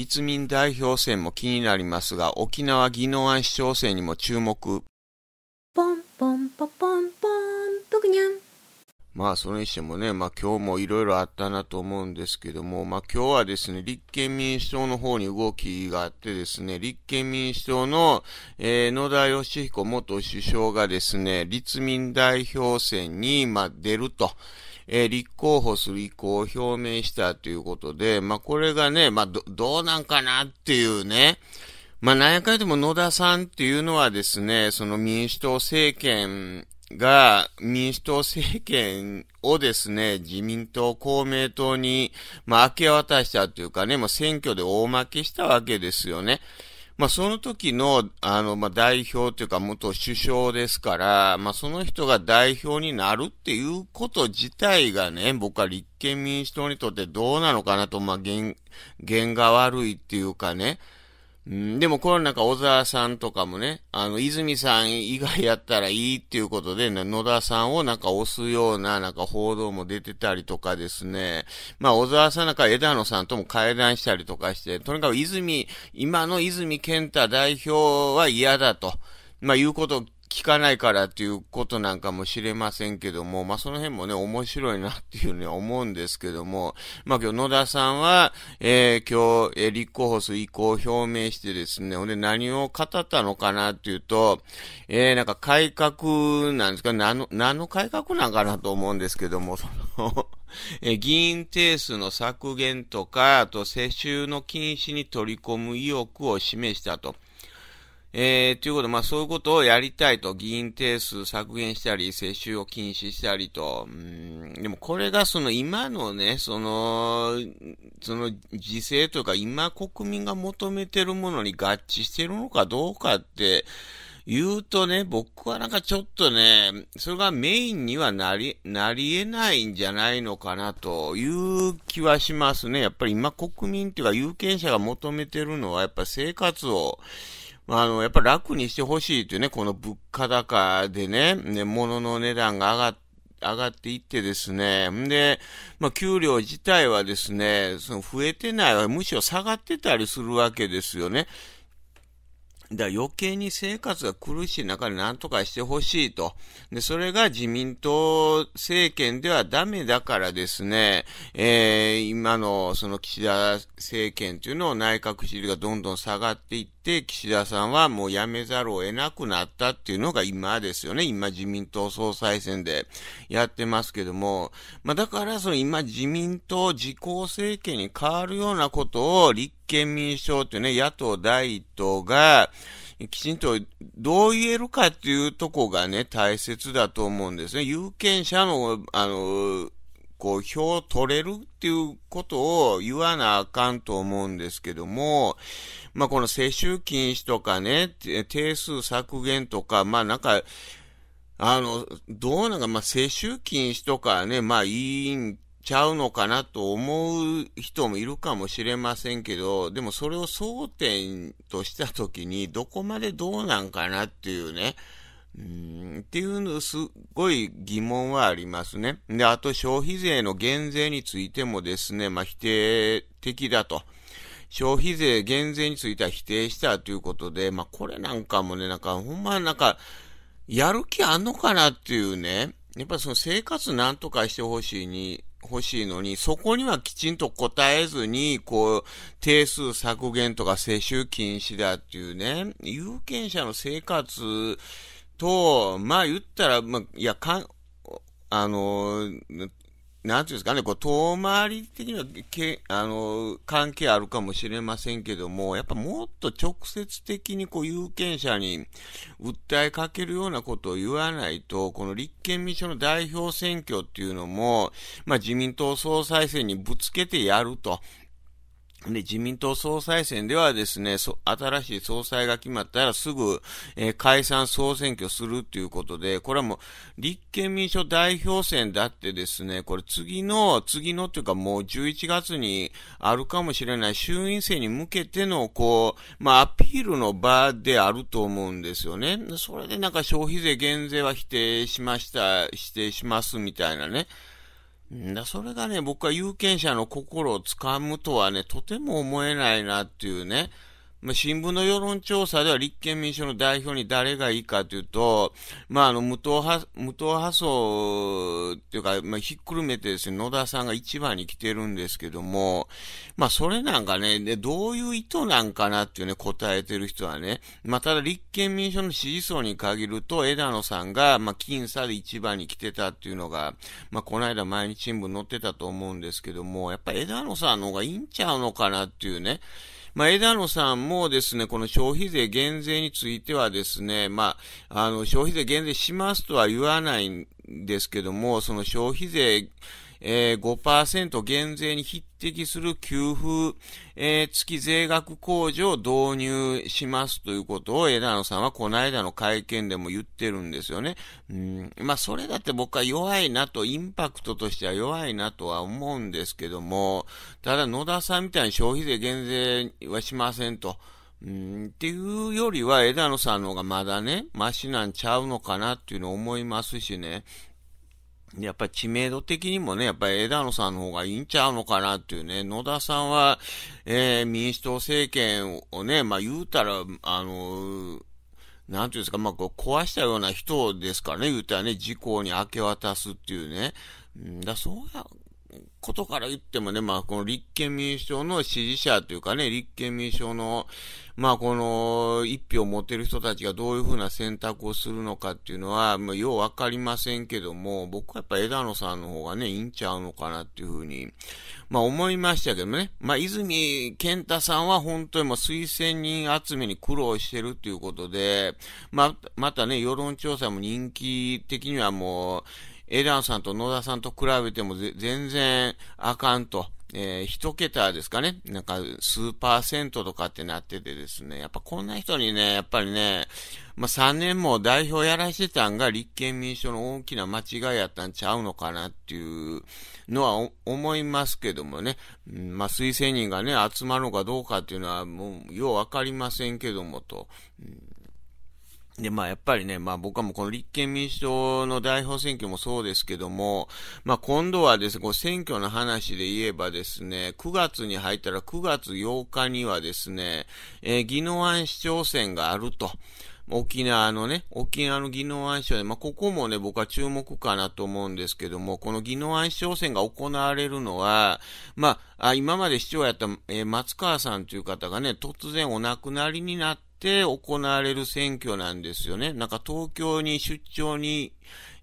立民代表選も気になりますが、沖縄宜野湾市長選にも注目。ポンポンポポンポン、ぷくにゃん。まあ、それにしてもね、まあ今日もいろいろあったなと思うんですけども、まあ今日はですね、立憲民主党の方に動きがあってですね、立憲民主党の、えー、野田義彦元首相がですね、立民代表選に、まあ出ると。えー、立候補する意向を表明したということで、まあ、これがね、まあ、ど、どうなんかなっていうね、まあ、何やかでも野田さんっていうのはですね、その民主党政権が、民主党政権をですね、自民党、公明党に、まあ、明け渡したというかね、もう選挙で大負けしたわけですよね。まあ、その時の、あの、まあ、代表というか元首相ですから、まあ、その人が代表になるっていうこと自体がね、僕は立憲民主党にとってどうなのかなと、まあ、弦、が悪いっていうかね、うん、でもこの中、小沢さんとかもね、あの、泉さん以外やったらいいっていうことで、野田さんをなんか押すような、なんか報道も出てたりとかですね。まあ、小沢さんなんか枝野さんとも会談したりとかして、とにかく泉、今の泉健太代表は嫌だと。まあ、いうことを聞かないからっていうことなんかもしれませんけども、まあ、その辺もね、面白いなっていうには思うんですけども、まあ、今日野田さんは、えー、今日、えー、立候補する意向を表明してですね、ほんで何を語ったのかなっていうと、えー、なんか改革なんですか、何の、何の改革なんかなと思うんですけども、その え議員定数の削減とか、あと世襲の禁止に取り込む意欲を示したと。えー、ということで、まあそういうことをやりたいと、議員定数削減したり、接種を禁止したりと、ん、でもこれがその今のね、その、その時勢というか今国民が求めてるものに合致してるのかどうかって、言うとね、僕はなんかちょっとね、それがメインにはなり、なり得ないんじゃないのかなという気はしますね。やっぱり今国民っていうか有権者が求めてるのはやっぱ生活を、あの、やっぱ楽にしてほしいというね、この物価高でね、ね、物の値段が上がって、上がっていってですね、んで、まあ、給料自体はですね、その増えてないわ、むしろ下がってたりするわけですよね。だから余計に生活が苦しい中で何とかしてほしいと。で、それが自民党政権ではダメだからですね、えー、今のその岸田政権というのを内閣支持がどんどん下がっていって、、岸田さんはもう辞めざるを得なくなったっていうのが今ですよね。今自民党総裁選でやってますけども。まあだからその今自民党自公政権に変わるようなことを立憲民主党ってね、野党第一党が、きちんとどう言えるかっていうとこがね、大切だと思うんですね。有権者の、あの、こう、票取れるっていうことを言わなあかんと思うんですけども、まあ、この世襲禁止とかね、定数削減とか、まあ、なんか、あの、どうなんか、まあ、世襲禁止とかね、まあ、いいんちゃうのかなと思う人もいるかもしれませんけど、でもそれを争点としたときに、どこまでどうなんかなっていうね、うんっていうの、すごい疑問はありますね。で、あと消費税の減税についてもですね、まあ、否定的だと。消費税減税については否定したということで、まあ、これなんかもね、なんか、ほんまなんか、やる気あんのかなっていうね、やっぱその生活なんとかしてほしいに、欲しいのに、そこにはきちんと答えずに、こう、定数削減とか世襲禁止だっていうね、有権者の生活と、まあ言ったら、まあ、いや、かん、あの、なんていうんですかね、こう、遠回り的にはけ、あの、関係あるかもしれませんけども、やっぱもっと直接的にこう、有権者に訴えかけるようなことを言わないと、この立憲民主党の代表選挙っていうのも、まあ自民党総裁選にぶつけてやるとで、自民党総裁選ではですね、新しい総裁が決まったらすぐ、えー、解散総選挙するっていうことで、これはもう立憲民主党代表選だってですね、これ次の、次のというかもう11月にあるかもしれない衆院選に向けての、こう、まあアピールの場であると思うんですよね。それでなんか消費税減税は否定しました、否定しますみたいなね。だそれがね、僕は有権者の心をつかむとはね、とても思えないなっていうね、まあ、新聞の世論調査では立憲民主党の代表に誰がいいかというと、まあ、あの、無党派、無党派層っていうか、まあ、ひっくるめてですね、野田さんが一番に来てるんですけども、まあ、それなんかね、で、どういう意図なんかなっていうね、答えてる人はね、まあ、ただ立憲民主党の支持層に限ると、枝野さんが、まあ、僅差で一番に来てたっていうのが、まあ、この間毎日新聞載ってたと思うんですけども、やっぱ枝野さんの方がいいんちゃうのかなっていうね、まあ、枝野さんもですね、この消費税減税についてはですね、まあ、あの、消費税減税しますとは言わないんですけども、その消費税、えー、5%減税に匹敵する給付、えー、税額控除を導入しますということを枝野さんはこの間の会見でも言ってるんですよね。うん、まあ、それだって僕は弱いなと、インパクトとしては弱いなとは思うんですけども、ただ野田さんみたいに消費税減税はしませんと。うん、っていうよりは枝野さんの方がまだね、マシなんちゃうのかなっていうのを思いますしね。やっぱり知名度的にもね、やっぱり枝野さんの方がいいんちゃうのかなっていうね、野田さんは、えー、民主党政権をね、まあ言うたら、あのーなんていうんですか、まあ、壊したような人ですからね、言うたらね、事故に明け渡すっていうね。うんだそうやことから言ってもね、まあ、この立憲民主党の支持者というかね、立憲民主党の、まあ、この一票を持てる人たちがどういうふうな選択をするのかっていうのは、まあ、ようわかりませんけども、僕はやっぱ枝野さんの方がね、いいんちゃうのかなっていうふうに、まあ、思いましたけどね。まあ、泉健太さんは本当にもう推薦人集めに苦労してるということで、まあ、またね、世論調査も人気的にはもう、エランさんと野田さんと比べても全然あかんと。えー、一桁ですかね、なんか数パーセントとかってなっててですね、やっぱこんな人にね、やっぱりね、まあ、3年も代表やらしてたんが立憲民主党の大きな間違いやったんちゃうのかなっていうのは思いますけどもね、まあ、推薦人がね、集まるのかどうかっていうのはもうようわかりませんけどもと、うんで、まあ、やっぱりね、まあ、僕はもうこの立憲民主党の代表選挙もそうですけども、まあ、今度はですね、こう選挙の話で言えばですね、9月に入ったら9月8日にはですね、えー、宜野湾市長選があると。沖縄のね、沖縄の宜野湾市長で、まあ、ここもね、僕は注目かなと思うんですけども、この宜野湾市長選が行われるのは、まあ、今まで市長やった、えー、松川さんという方がね、突然お亡くなりになって、て行われる選挙なんですよね。なんか東京に出張に、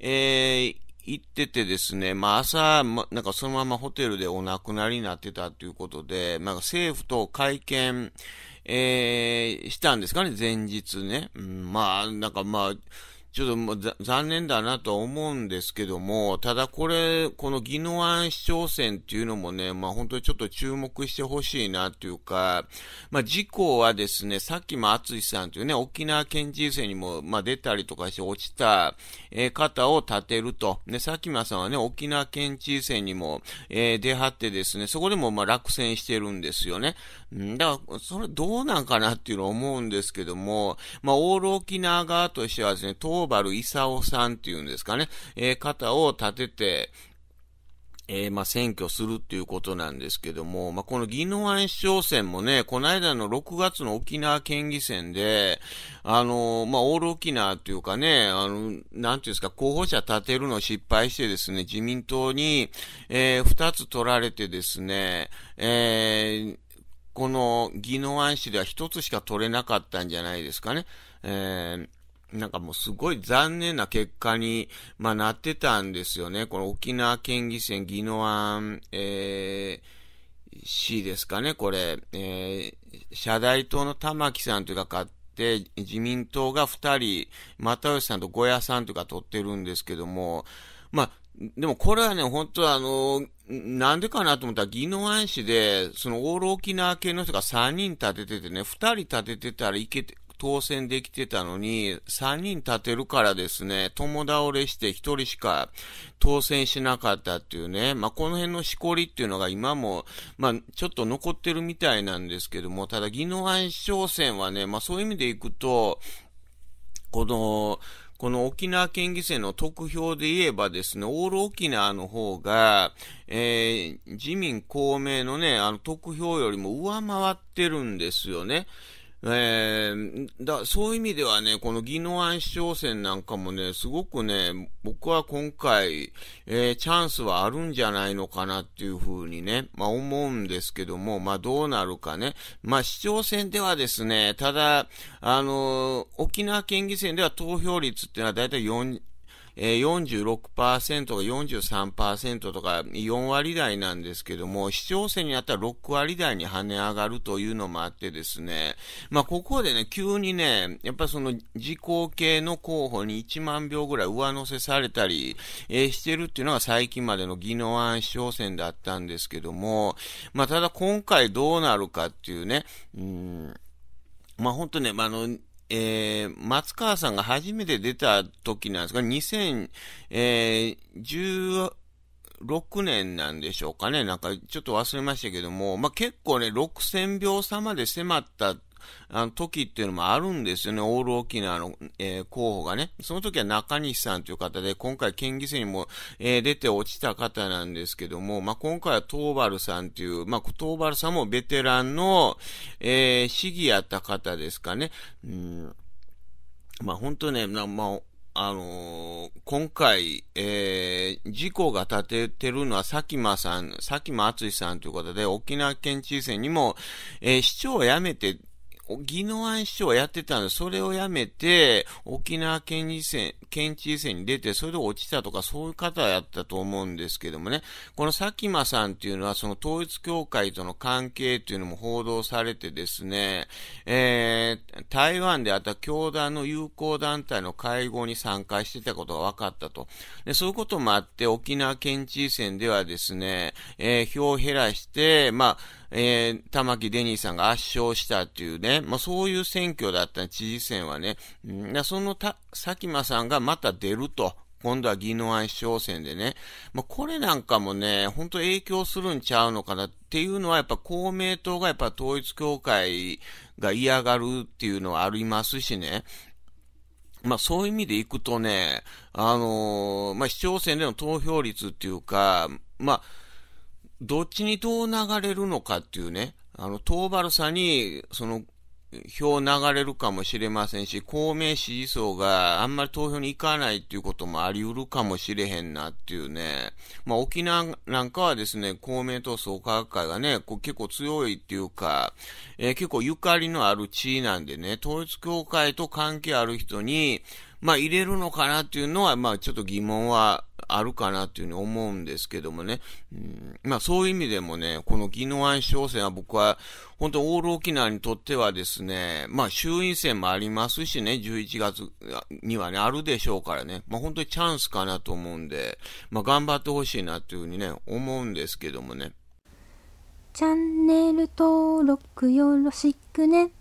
えー、行っててですね、まあ朝、ま、なんかそのままホテルでお亡くなりになってたということで、まあ政府と会見、えー、したんですかね、前日ね。うん、まあ、なんかまあ、ちょっともう残念だなと思うんですけども、ただこれ、この宜野湾市長選っていうのもね、まあ本当にちょっと注目してほしいなというか、まあ事故はですね、さっきも厚さんというね、沖縄県知事選にも、まあ、出たりとかして落ちた、えー、方を立てると。ね、さきまさんはね、沖縄県知事選にも、えー、出張ってですね、そこでもまあ落選してるんですよね。んだから、それどうなんかなっていうのを思うんですけども、まあオール沖縄側としてはですね、東能原勲さんっていうんですかね、えー、方を立てて、えー、まあ、選挙するっていうことなんですけども、まあ、この宜野湾市長選もね、この間の6月の沖縄県議選で、あのー、まあ、オール沖縄っていうかね、あの、なんていうんですか、候補者立てるの失敗してですね、自民党に、えー、2つ取られてですね、えー、この宜野湾市では1つしか取れなかったんじゃないですかね。えーなんかもうすごい残念な結果に、まあ、なってたんですよね。この沖縄県議選宜野湾、えー、市ですかね、これ、えー、社大党の玉木さんというか買って、自民党が2人、又吉さんと小屋さんというか取ってるんですけども、まあ、でもこれはね、本当はあの、なんでかなと思ったら、宜野湾市で、そのオール沖縄系の人が3人立てててね、2人立ててたらいけて、当選できてたのに、3人立てるからですね、共倒れして1人しか当選しなかったっていうね、まあ、この辺のしこりっていうのが今も、まあ、ちょっと残ってるみたいなんですけども、ただ、宜野湾商船はね、まあ、そういう意味でいくと、この、この沖縄県議選の得票で言えばですね、オール沖縄の方が、えー、自民公明のね、あの得票よりも上回ってるんですよね。えー、だそういう意味ではね、この宜能湾市長選なんかもね、すごくね、僕は今回、えー、チャンスはあるんじゃないのかなっていうふうにね、まあ思うんですけども、まあどうなるかね。まあ市長選ではですね、ただ、あのー、沖縄県議選では投票率っていうのはだいたい4、えー、46%が43%とか4割台なんですけども、市長選になったら6割台に跳ね上がるというのもあってですね、まあ、ここでね、急にね、やっぱその自公系の候補に1万票ぐらい上乗せされたり、えー、してるっていうのが最近までの技能案市長選だったんですけども、まあ、ただ今回どうなるかっていうね、うんまあ、本当ね、まあ、あの、えー、松川さんが初めて出た時なんですが、2016年なんでしょうかね。なんかちょっと忘れましたけども、まあ、結構ね、6000秒差まで迫ったあの時っていうのもあるんですよね、オール沖縄の、えー、候補がね。その時は中西さんという方で、今回県議選にも、えー、出て落ちた方なんですけども、まあ、今回は東原さんという、まあ、東原さんもベテランの、えー、市議やった方ですかね。うん。まあ、本当ね、まあ、あのー、今回、えー、事故が立ててるのは佐喜真さん、佐喜真敦さんということで、沖縄県知事選にも、えー、市長を辞めて、宜野湾市長はやってたんでそれをやめて、沖縄県知事選、県知事選に出て、それで落ちたとか、そういう方やったと思うんですけどもね。この佐喜真さんっていうのは、その統一協会との関係っていうのも報道されてですね、えー、台湾であった教団の友好団体の会合に参加してたことが分かったと。で、そういうこともあって、沖縄県知事選ではですね、えー、票を減らして、まあ、えー、玉木デニーさんが圧勝したっていうね、まあ、そういう選挙だった知事選はね、そのた、佐喜真さんがまた出ると。今度は野湾市長選でね。まあ、これなんかもね、ほんと影響するんちゃうのかなっていうのは、やっぱ公明党がやっぱ統一協会が嫌がるっていうのはありますしね。まあそういう意味でいくとね、あのー、まあ市長選での投票率っていうか、まあ、どっちにどう流れるのかっていうね、あの、遠原さんに、その、票流れるかもしれませんし、公明支持層があんまり投票に行かないっていうこともあり得るかもしれへんなっていうね。まあ沖縄なんかはですね、公明党創価学会がね、こう結構強いっていうか、えー、結構ゆかりのある地位なんでね、統一教会と関係ある人に、まあ入れるのかなっていうのは、まあちょっと疑問はあるかなっていうふうに思うんですけどもね。うん、まあそういう意味でもね、この技能市商選は僕は、本当オール沖縄にとってはですね、まあ衆院選もありますしね、11月にはね、あるでしょうからね、まあ本当にチャンスかなと思うんで、まあ頑張ってほしいなというふうにね、思うんですけどもね。チャンネル登録よろしくね。